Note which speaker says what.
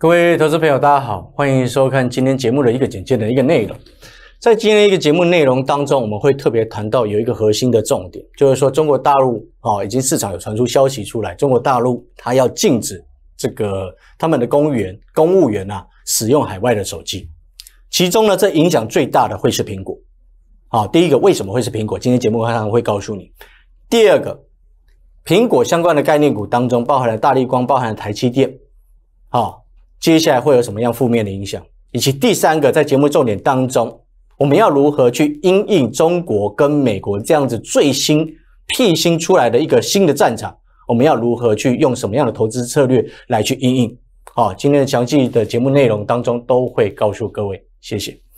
Speaker 1: 各位投资朋友，大家好，欢迎收看今天节目的一个简介的一个内容。在今天一个节目内容当中，我们会特别谈到有一个核心的重点，就是说中国大陆啊，已经市场有传出消息出来，中国大陆它要禁止这个他们的公务员、公务员啊使用海外的手机。其中呢，这影响最大的会是苹果。好，第一个为什么会是苹果？今天节目会会告诉你。第二个，苹果相关的概念股当中包含了大立光，包含了台积电。好。接下来会有什么样负面的影响？以及第三个，在节目重点当中，我们要如何去因应中国跟美国这样子最新辟新出来的一个新的战场？我们要如何去用什么样的投资策略来去因应好，今天的详细的节目内容当中都会告诉各位，谢谢。